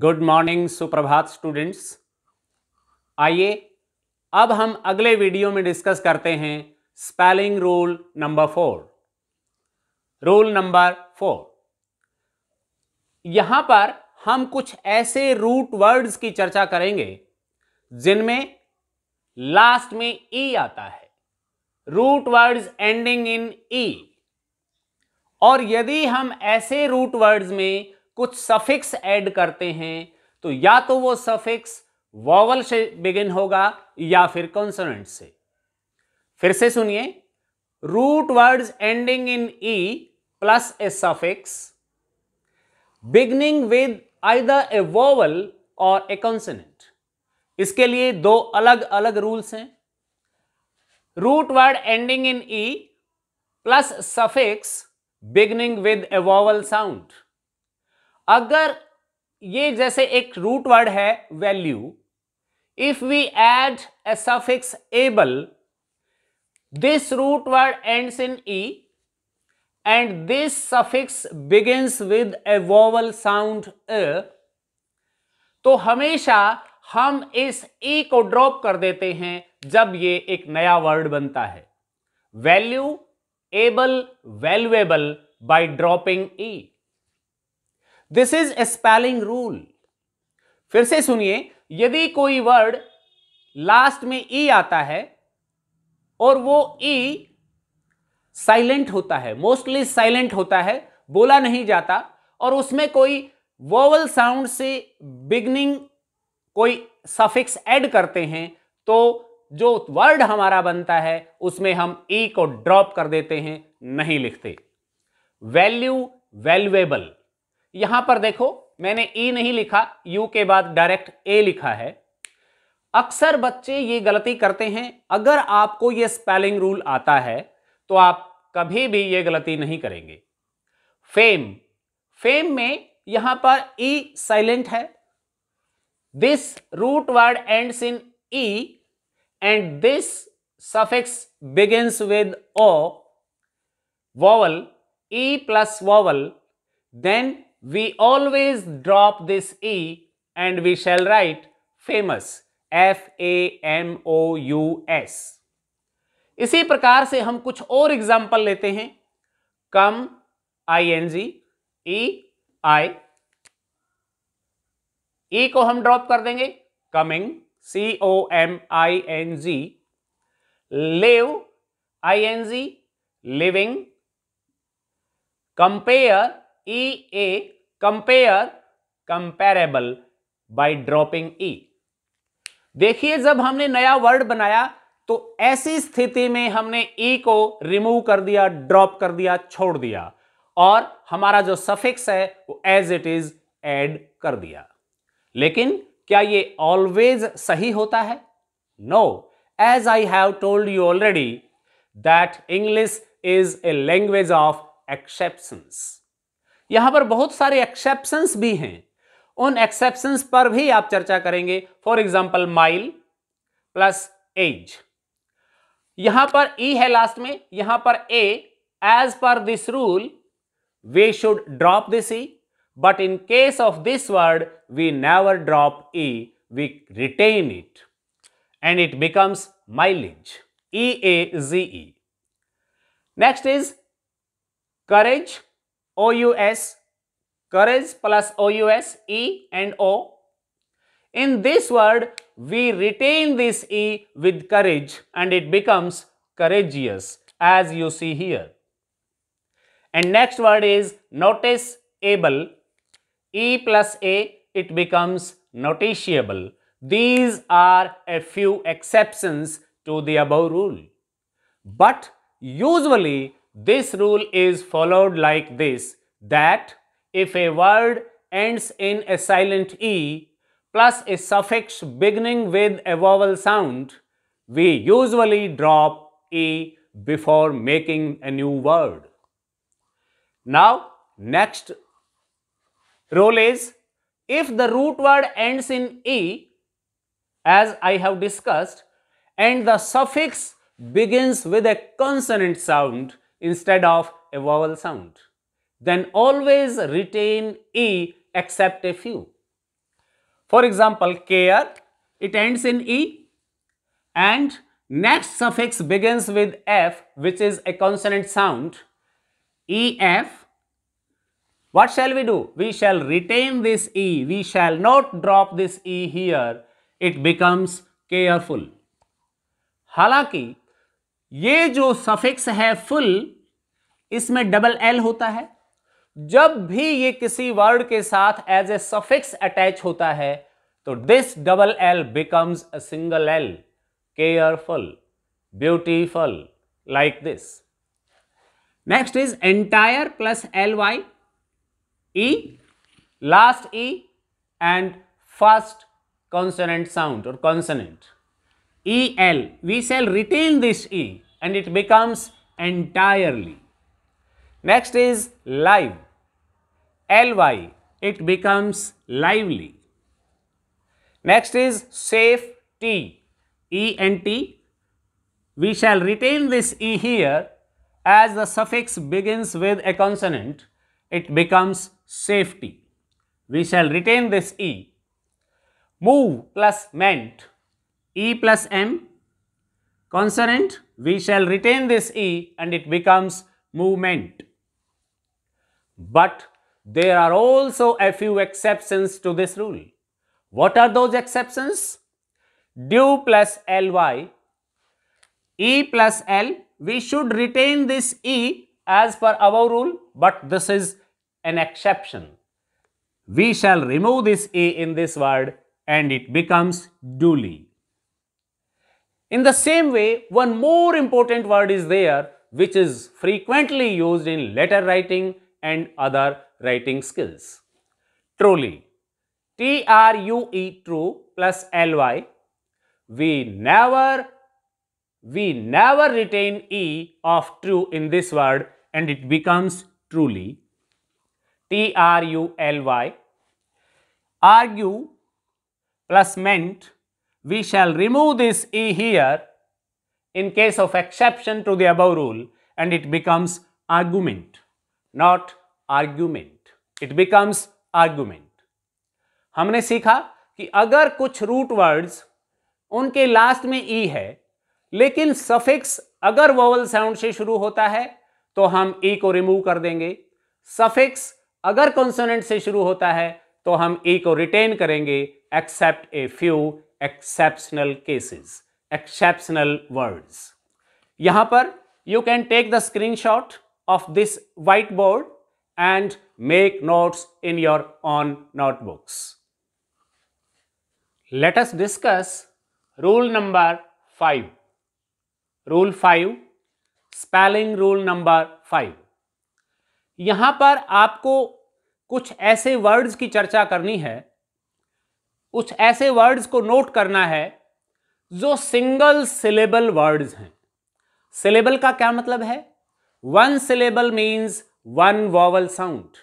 Good morning सुप्रभात students आइए अब हम अगले वीडियो में डिस्कस करते हैं spelling rule number four rule number four यहां पर हम कुछ ऐसे रूट वर्ड्स की चर्चा करेंगे जिनमें लास्ट में ई e आता है root words ending in E और यदि हम ऐसे रूट वर्ड्स में कुछ सफिक्स ऐड करते हैं तो या तो वो सफिक्स वॉवल से बिगिन होगा या फिर कॉन्सोनेंट से फिर से सुनिए root words ending in E plus a suffix beginning with either a vowel or a consonant इसके लिए दो अलग अलग रूल्स हैं root word ending in E plus suffix beginning with a vowel sound अगर ये जैसे एक रूट वर्ड है value if we add a suffix able this root word ends in E and this suffix begins with a vowel sound तो हमेशा हम इस ई e को ड्रॉप कर देते हैं जब ये एक नया वर्ड बनता है value able valuable by dropping E this is a spelling rule फिर से सुनिए यदि कोई वर्ड लास्ट में ई e आता है और वो ई e साइलेंट होता है मोस्टली साइलेंट होता है बोला नहीं जाता और उसमें कोई वोवल साउंड से बिगनिंग कोई सफिक्स ऐड करते हैं तो जो वर्ड हमारा बनता है उसमें हम ई e को ड्रॉप कर देते हैं नहीं लिखते वैल्यू वैल्युएबल यहां पर देखो मैंने ई e नहीं लिखा यू के बाद डायरेक्ट ए लिखा है अक्सर बच्चे ये गलती करते हैं अगर आपको ये स्पेलिंग रूल आता है तो आप कभी भी ये गलती नहीं करेंगे फेम फेम में यहां पर ई e साइलेंट है this root word ends in E and this suffix begins with a vowel E plus vowel then we always drop this E and we shall write famous F-A-M-O-U-S इसी प्रकार से हम कुछ और example लेते हैं कम आई N जी ई आई ई को हम ड्रॉप कर देंगे coming C O M I N G live I N G living compare E A compare comparable by dropping E देखिए जब हमने नया वर्ड बनाया तो ऐसी स्थिति में हमने ई e को रिमूव कर दिया ड्रॉप कर दिया छोड़ दिया और हमारा जो सफिक्स है वो एज इट इज एड कर दिया लेकिन क्या ये ऑलवेज सही होता है no as I have told you already that English is a language of exceptions यहां पर बहुत सारे एक्सेप्शंस भी हैं उन एक्सेप्शंस पर भी आप चर्चा करेंगे for example mile plus age यहां पर ई e है लास्ट में यहां पर A as per this rule we should drop this E but in case of this word we never drop E we retain it and it becomes mileage E A G E next is courage OUS, courage plus OUS, E and O. In this word, we retain this E with courage and it becomes courageous as you see here. And next word is notice able. E plus A, it becomes noticeable. These are a few exceptions to the above rule. But usually this rule is followed like this that if a word ends in a silent e plus a suffix beginning with a vowel sound, we usually drop e before making a new word. Now, next rule is if the root word ends in e, as I have discussed, and the suffix begins with a consonant sound, instead of a vowel sound. Then always retain E except a few. For example, care, it ends in E and next suffix begins with F which is a consonant sound, EF. What shall we do? We shall retain this E, we shall not drop this E here, it becomes careful. Halaki, ये जो suffix है full इसमें double L होता है जब भी ये किसी वर्ड के साथ एज ए सफिक्स अटैच होता है तो this double L becomes a single L careful beautiful like this next is entire plus L Y E last E and first consonant sound और consonant EL, we shall retain this E and it becomes entirely. Next is live, LY, it becomes lively. Next is safe T E N T. we shall retain this E here as the suffix begins with a consonant, it becomes safety. We shall retain this E. Move plus meant E plus M consonant, we shall retain this E and it becomes movement. But there are also a few exceptions to this rule. What are those exceptions? Du plus Ly, E plus L, we should retain this E as per our rule, but this is an exception. We shall remove this E in this word and it becomes duly. In the same way, one more important word is there which is frequently used in letter writing and other writing skills. Truly, T-R-U-E true plus L-Y. We never, we never retain E of true in this word and it becomes truly. T-R-U-L-Y. Argue plus meant we shall remove this e here in case of exception to the above rule and it becomes argument, not argument. It becomes argument. humne sikha ki agar kuch root words unke last mein e hai lekin suffix agar vowel sound se shuru hota hai to hum e ko remove kar denge suffix अगर consonant से शुरू होता है तो हम ई को retain करेंगे except a few exceptional cases exceptional words यहां पर you can take the screen shot of this white board and make notes in your own notebooks let us discuss rule number five rule five spelling rule number five यहां पर आपको कुछ ऐसे words की चर्चा करनी है उस ऐसे वर्ड्स को नोट करना है जो सिंगल सिलेबल वर्ड्स हैं सिलेबल का क्या मतलब है one syllable means one vowel sound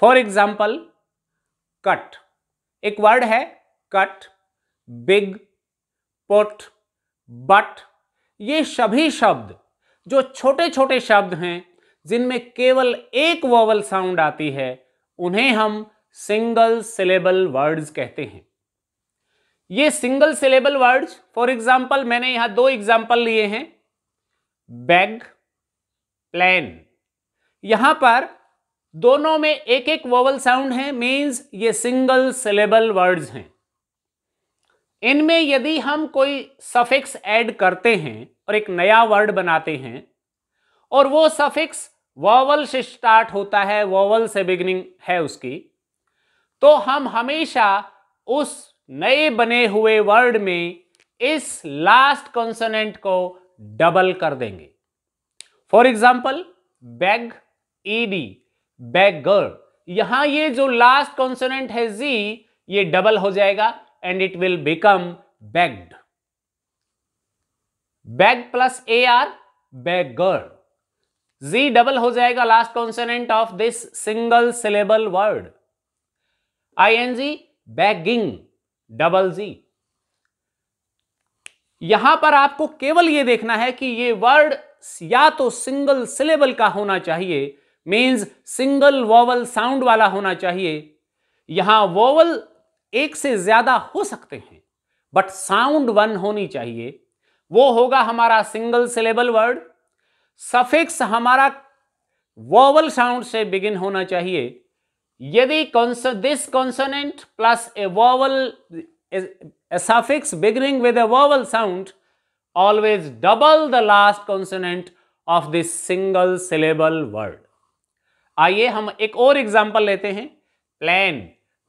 for example cut एक वर्ड है कट बिग पोट बट ये सभी शब्द जो छोटे छोटे शब्द हैं जिनमें केवल एक वॉवल साउंड आती है उन्हें हम सिंगल सिलेबल वर्ड्स कहते हैं ये single syllable words for example मैंने यहां दो एग्जाम्पल लिए हैं बैग प्लेन यहां पर दोनों में एक एक वोवल साउंड है मींस ये सिंगल सिलेबल वर्ड्स हैं इनमें यदि हम कोई सफिक्स ऐड करते हैं और एक नया वर्ड बनाते हैं और वो सफिक्स वॉवल से स्टार्ट होता है वॉवल से बिगनिंग है उसकी तो हम हमेशा उस नए बने हुए वर्ड में इस लास्ट कॉन्सोनेंट को डबल कर देंगे for example bag ED bagger यहां ये जो लास्ट कॉन्सोनेंट है जी ये डबल हो जाएगा and it will become bagged bag plus A R bagger G double हो जाएगा last consonant of this single syllable word I N G bagging double G यहां पर आपको केवल यह देखना है कि ये वर्ड या तो सिंगल सिलेबल का होना चाहिए मीन्स सिंगल वोवल साउंड वाला होना चाहिए यहां वोवल एक से ज्यादा हो सकते हैं बट साउंड वन होनी चाहिए वो होगा हमारा सिंगल सिलेबल वर्ड सफिक्स हमारा वोवल साउंड से बिगिन होना चाहिए यदि this consonant plus a vowel a beginning with a vowel sound always double the last consonant of this single syllable word आइए हम एक और एग्जाम्पल लेते हैं plan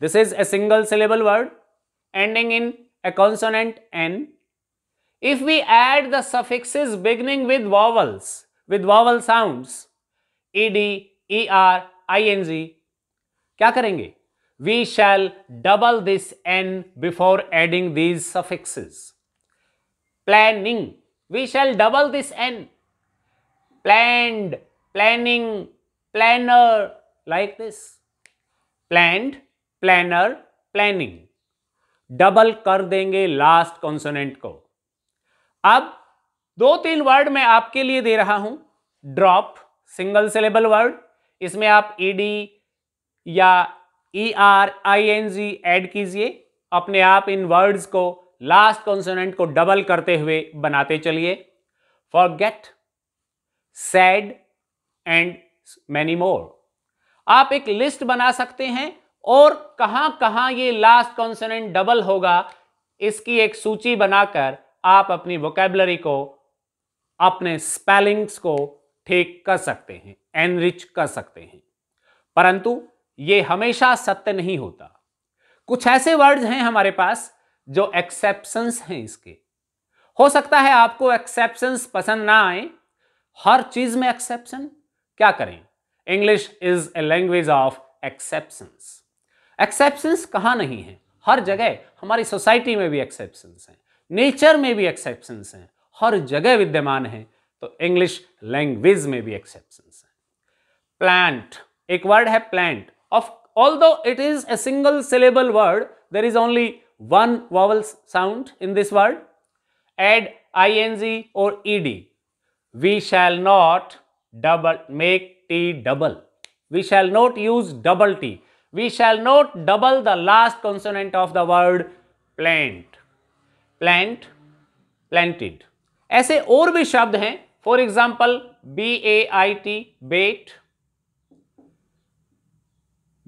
this is a single syllable word ending in a consonant N if we add the is beginning with vowels with vowel sound E D E R I N G क्या करेंगे we shall double this N before adding these suffixes planning we shall double this N planned planning planner like this planned planner planning double कर देंगे last consonant को अब दो तीन word मैं आपके लिए दे रहा हूं ड्रॉप सिंगल सिलेबल वर्ड इसमें आप ईडी या E R I N G add कीजिए अपने आप इन वर्ड्स को लास्ट कॉन्सोनेंट को डबल करते हुए बनाते चलिए forget sad and many more आप एक लिस्ट बना सकते हैं और कहां कहां ये लास्ट कॉन्सोनेंट डबल होगा इसकी एक सूची बनाकर आप अपनी वोकेबलरी को अपने स्पेलिंग्स को ठीक कर सकते हैं एनरिच कर सकते हैं परंतु ये हमेशा सत्य नहीं होता कुछ ऐसे वर्ड्स हैं हमारे पास जो एक्सेप्शंस हैं इसके हो सकता है आपको एक्सेप्शंस पसंद ना आए हर चीज में एक्सेप्शन क्या करें English is a language of exceptions exceptions कहां नहीं है हर जगह हमारी सोसाइटी में भी एक्सेप्शंस हैं नेचर में भी एक्सेप्शंस हैं हर जगह विद्यमान है तो इंग्लिश लैंग्वेज में भी एक्सेप्शंस हैं प्लांट एक वर्ड है plant Of, although it is a single syllable word, there is only one vowel sound in this word. Add ing or ed. We shall not double make t double. We shall not use double t. We shall not double the last consonant of the word plant. Plant, planted. ऐसे और भी शब्द हैं For example, bait. bait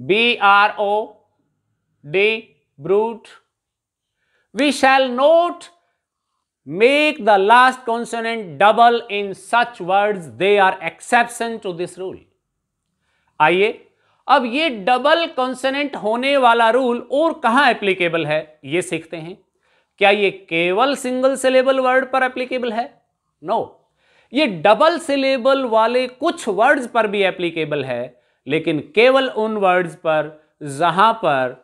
B R O D brute we shall not make the last consonant double in such word they are exception to this rule आइए अब ये double consonant होने वाला रूल और कहां एप्लीकेबल है ये सीखते हैं क्या ये केवल सिंगल सिलेबल वर्ड पर एप्लीकेबल है नो no. ये डबल सिलेबल वाले कुछ वर्ड्स पर भी एप्लीकेबल है लेकिन केवल उन वर्ड्स पर जहां पर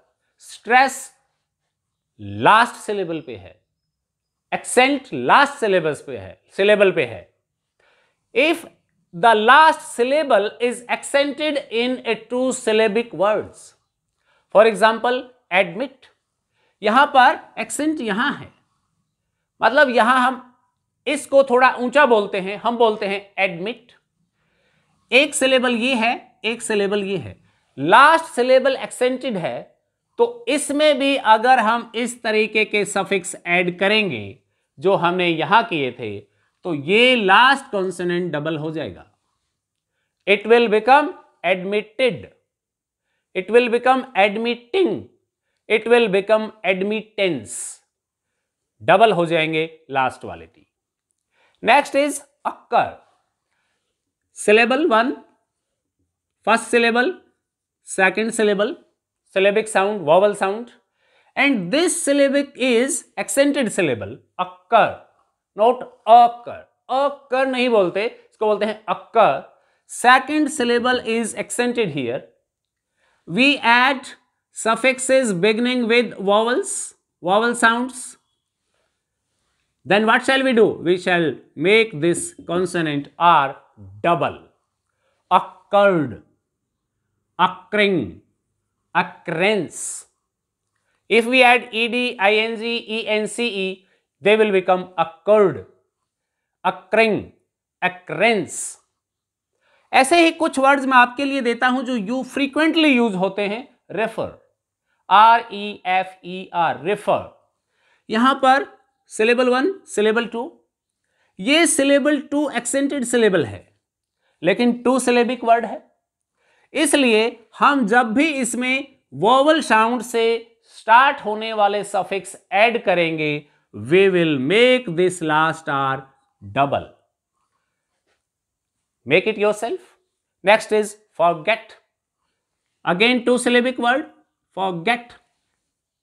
स्ट्रेस लास्ट सिलेबल पे है एक्सेंट लास्ट सिलेबस पे है सिलेबल पे है if the last syllable is accented in a two syllabic words for example admit यहां पर एक्सेंट यहां है मतलब यहां हम इसको थोड़ा ऊंचा बोलते हैं हम बोलते हैं एडमिट एक सिलेबल ये है एक सिलेबल ये है लास्ट सिलेबल एक्सेंटेड है तो इसमें भी अगर हम इस तरीके के सफिक्स ऐड करेंगे जो हमने यहां किए थे तो ये लास्ट कॉन्सोनेंट डबल हो जाएगा it will become admitted it will become admitting it will become admittance double हो जाएंगे लास्ट वाले T next is occur syllable one first syllable, second syllable, syllabic sound, vowel sound and this syllabic is accented syllable, occur, not occur, occur नहीं बोलते, इसको बोलते हैं akkar. second syllable is accented here, we add suffixes beginning with vowels, vowel sounds, then what shall we do? We shall make this consonant R double, Akkard. occurring, occurrence. If we add ed, ing, ence, they will become occurred, occurring, occurrence. ऐसे ही कुछ words मैं आपके लिए देता हूं जो you frequently use होते हैं refer R E F E R refer यहां पर सिलेबल वन सिलेबल टू ये सिलेबल टू एक्सेंटेड सिलेबल है लेकिन टू सिलेबिक वर्ड है इसलिए हम जब भी इसमें वोवल साउंड से स्टार्ट होने वाले सफिक्स ऐड करेंगे we will make this last R double make it yourself next is forget again two syllabic word forget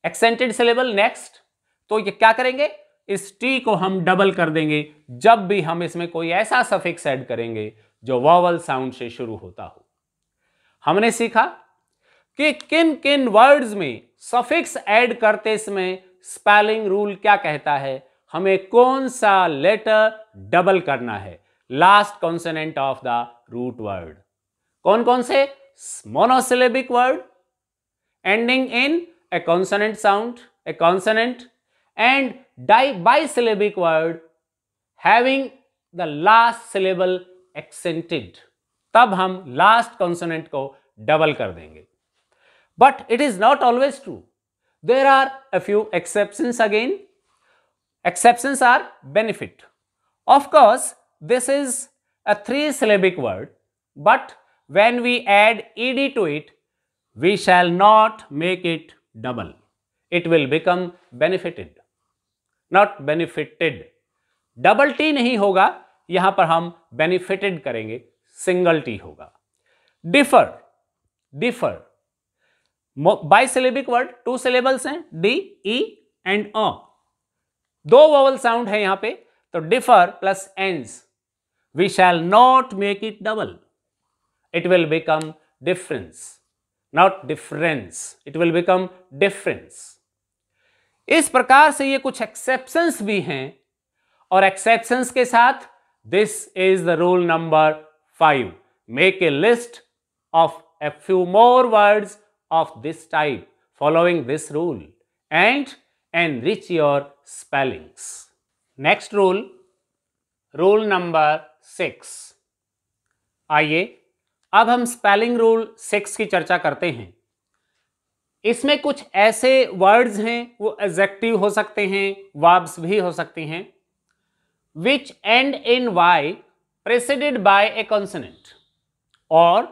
accented syllable next तो ये क्या करेंगे इस टी को हम डबल कर देंगे जब भी हम इसमें कोई ऐसा सफिक्स ऐड करेंगे जो वॉवल साउंड से शुरू होता हो हमने सीखा कि किन किन वर्ड्स में सफिक्स ऐड करते समय स्पेलिंग रूल क्या कहता है हमें कौन सा लेटर डबल करना है last consonant of the root word कौन कौन से monosyllabic word ending in a consonant sound a consonant and die bisyllabic word having the last syllable accented तब हम लास्ट कॉन्सोनेंट को डबल कर देंगे but it is not always true there are a few exception again exception are benefit of course this is a three syllabic word but when we add ED to it we shall not make it double it will become benefited not benefited double T नहीं होगा यहां पर हम benefited करेंगे single T होगा differ differ bisyllabic word two syllables हैं D E and a दो vowel sound है यहां पे तो differ plus ence we shall not make it double it will become difference not difference it will become difference इस प्रकार से ये कुछ एक्सेप्शंस भी हैं और एक्सेप्शंस के साथ this is the rule number five make a list of a few more words of this type following this rule and enrich your spellings. Next rule, rule number six आइए अब हम spelling rule six की चर्चा करते हैं इसमें कुछ ऐसे वर्ड्स हैं वो एग्जेक्टिव हो सकते हैं वाब्स भी हो सकती हैं which end in Y preceded by a consonant और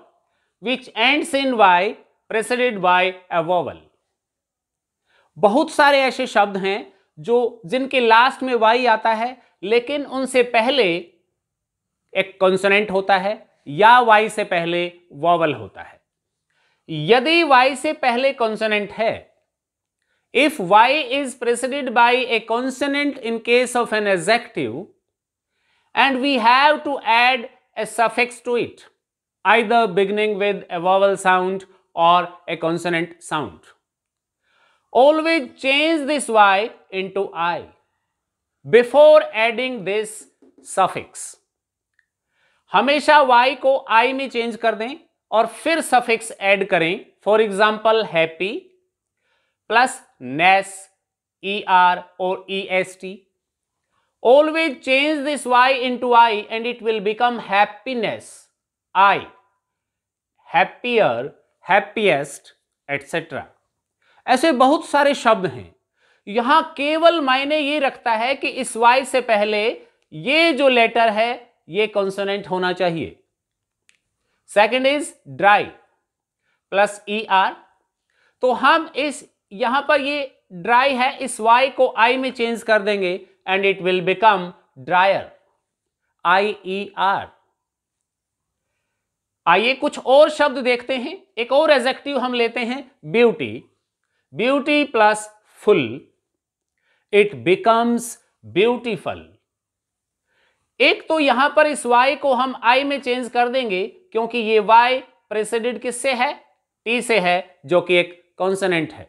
which ends in Y preceded by a vowel बहुत सारे ऐसे शब्द हैं जो जिनके लास्ट में वाई आता है लेकिन उनसे पहले एक कंसोनेंट होता है या वाई से पहले वॉवल होता है यदि वाई से पहले कंसोनेंट है if Y is preceded by a consonant in case of an adjective and we have to add a suffix to it either beginning with a vowel sound or a consonant sound. Always change this Y into I before adding this suffix. हमेशा y को i में change कर दें और फिर suffix add करें for example happy plus ness E R और E S T always change this Y into I and it will become happiness I happier happiest etcetera ऐसे बहुत सारे शब्द हैं यहां केवल मायने ये रखता है कि इस वाई से पहले ये जो लेटर है ये कॉन्सोनेंट होना चाहिए second is dry plus E R तो हम इस यहां पर ये ड्राई है इस वाई को आई में चेंज कर देंगे and it will become dryer I E R आइए कुछ और शब्द देखते हैं एक और एजेक्टिव हम लेते हैं beauty beauty plus full it becomes beautiful एक तो यहां पर इस वाई को हम आई में चेंज कर देंगे क्योंकि ये वाई प्रेसिडेड किससे है टी से है जो कि एक कॉन्सनेंट है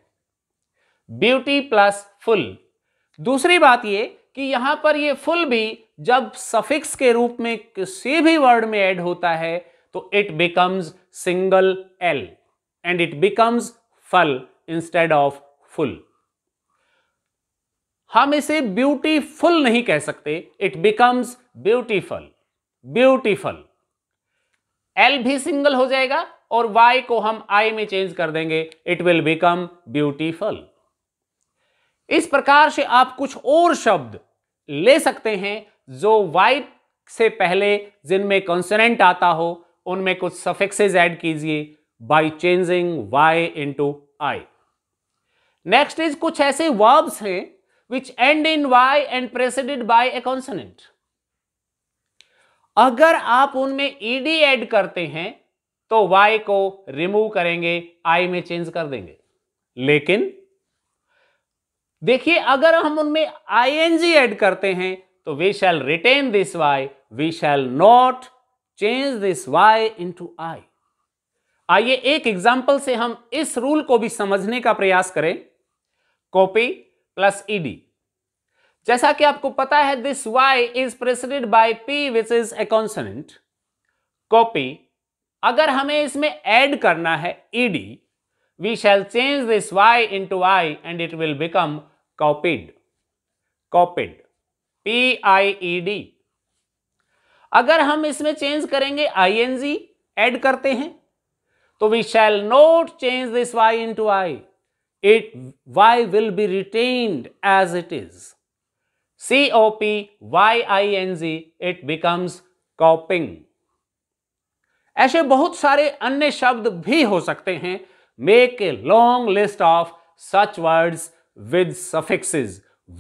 ब्यूटी प्लस फुल दूसरी बात ये कि यहां पर ये फुल भी जब सफिक्स के रूप में किसी भी वर्ड में ऐड होता है तो it becomes single L and it becomes ful instead of full हम इसे ब्यूटीफुल नहीं कह सकते it becomes beautiful beautiful L भी सिंगल हो जाएगा और वाई को हम आई में चेंज कर देंगे इट विल बिकम ब्यूटीफुल इस प्रकार से आप कुछ और शब्द ले सकते हैं जो वाई से पहले जिनमें कॉन्सनेंट आता हो उनमें कुछ सफिक्सेज ऐड कीजिए by changing Y into I next is कुछ ऐसे वर्ब्स हैं which end in Y and preceded by a consonant अगर आप उनमें ईडी एड करते हैं तो वाई को रिमूव करेंगे आई में चेंज कर देंगे लेकिन देखिए अगर हम उनमें ing एड करते हैं तो we shall retain this Y we shall not change this Y into I आइए एक एग्जाम्पल से हम इस रूल को भी समझने का प्रयास करें कॉपी प्लस ईडी जैसा कि आपको पता है this Y is preceded by P which is a consonant copy अगर हमें इसमें ऐड करना है ED we shall change this Y into I and it will become copied copied P I E D अगर हम इसमें चेंज करेंगे ING add करते हैं तो we shall not change this Y into I it Y will be retained as it is C O P Y I N G it becomes copying ऐसे बहुत सारे अन्य शब्द भी हो सकते हैं make a long list of such words with suffixes.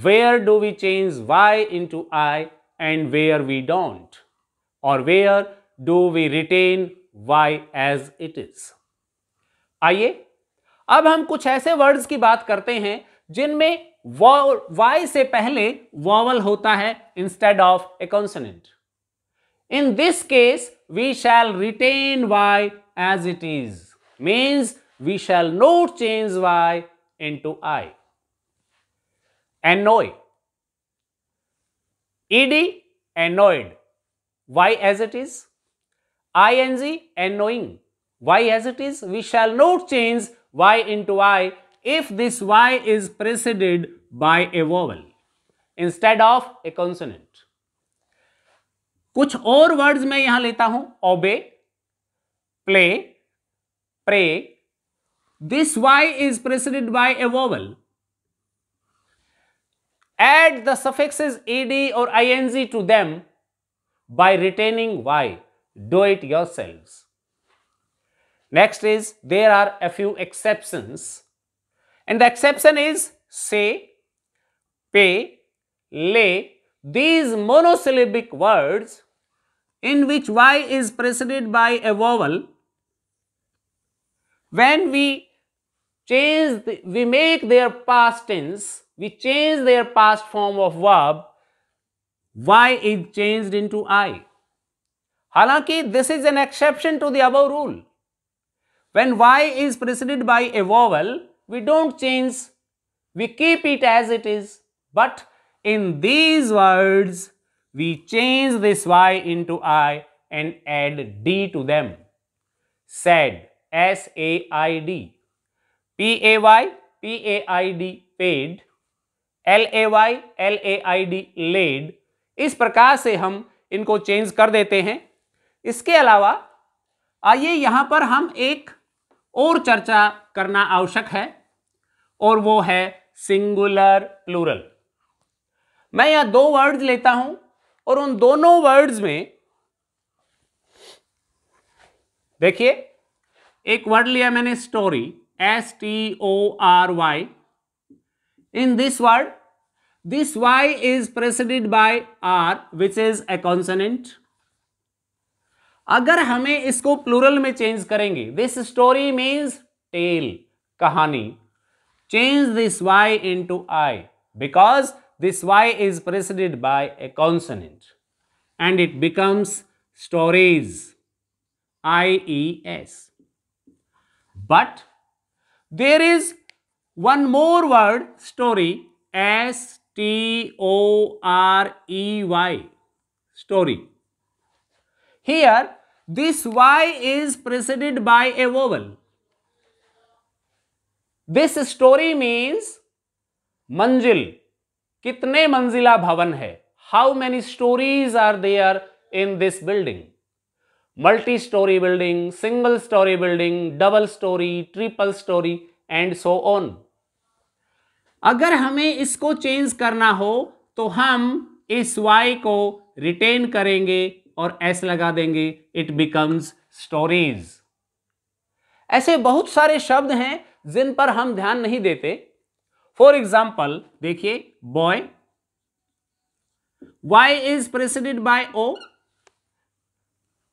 Where do we change Y into I and where we don't और where do we retain Y as it is आइए अब हम कुछ ऐसे वर्ड्स की बात करते हैं जिनमें वाई से पहले वॉवल होता है instead of a consonant in this case we shall retain Y as it is means we shall not change Y into I annoy ED annoyed why as it is ing and knowing why as it is we shall not change y into i if this y is preceded by a vowel instead of a consonant कुछ और words मैं यहां लेता हूं obey play pray this Y is preceded by a vowel add the suffixes ED और ING to them by retaining why. Do it yourselves. Next is there are a few exceptions and the exception is say, pay, lay. These monosyllabic words in which y is preceded by a vowel, when we change, the, we make their past tense, we change their past form of verb y is changed into i. Halaki, this is an exception to the above rule. When y is preceded by a vowel, we don't change, we keep it as it is. But in these words, we change this y into i and add d to them. Said, S-A-I-D, P-A-Y, P-A-I-D, paid, L-A-Y, L-A-I-D, laid, इस प्रकार से हम इनको change कर देते हैं इसके अलावा आइए यहाँ पर हम एक और चर्चा करना आवश्यक है और वो है सिंगुलर प्लूरल मैं यहाँ दो वर्ड्स लेता हूं और उन दोनों वर्ड्स में देखिए एक वर्ड लिया मैंने story S T O R Y in this word This Y is preceded by R which is a consonant. अगर हमें इसको प्लूरल में change this story means tale, tale Change this y into i because this y is preceded by a consonant and it becomes stories ies but there is one more word story as T O R E Y story here this Y is preceded by a vowel this story means मंजिल कितने मंजिला भवन है how many stories are there in this building multi story building single story building double story triple story and so on अगर हमें इसको change करना हो तो हम इस वाई को रिटेन करेंगे और एस लगा देंगे इट बिकम्स स्टोरीज ऐसे बहुत सारे शब्द हैं जिन पर हम ध्यान नहीं देते फॉर एग्जाम्पल देखिए boy y is preceded by o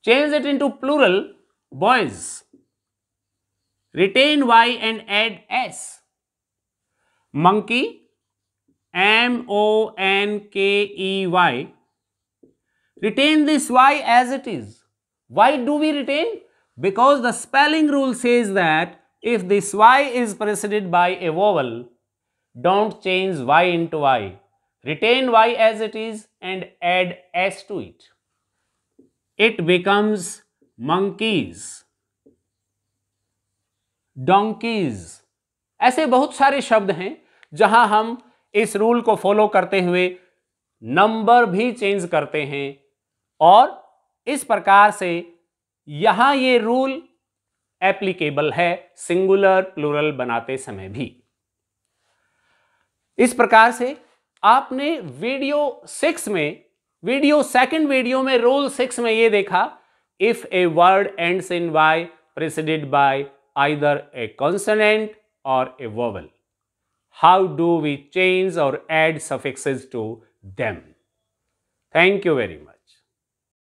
change it into plural boys retain y and add s monkey M O N K E Y retain this Y as it is why do we retain because the spelling rule says that if this Y is preceded by a vowel don't change Y into Y retain Y as it is and add S to it it becomes monkeys donkeys ऐसे बहुत सारे शब्द हैं जहां हम इस rule को follow करते हुए नंबर भी चेंज करते हैं और इस प्रकार से यहां ये रूल एप्लीकेबल है सिंगुलर प्लूरल बनाते समय भी इस प्रकार से आपने वीडियो सिक्स में वीडियो सेकंड वीडियो में रोल सिक्स में ये देखा if a word ends in Y preceded by either a consonant or a vowel how do we change or add suffixes to them. Thank you very much.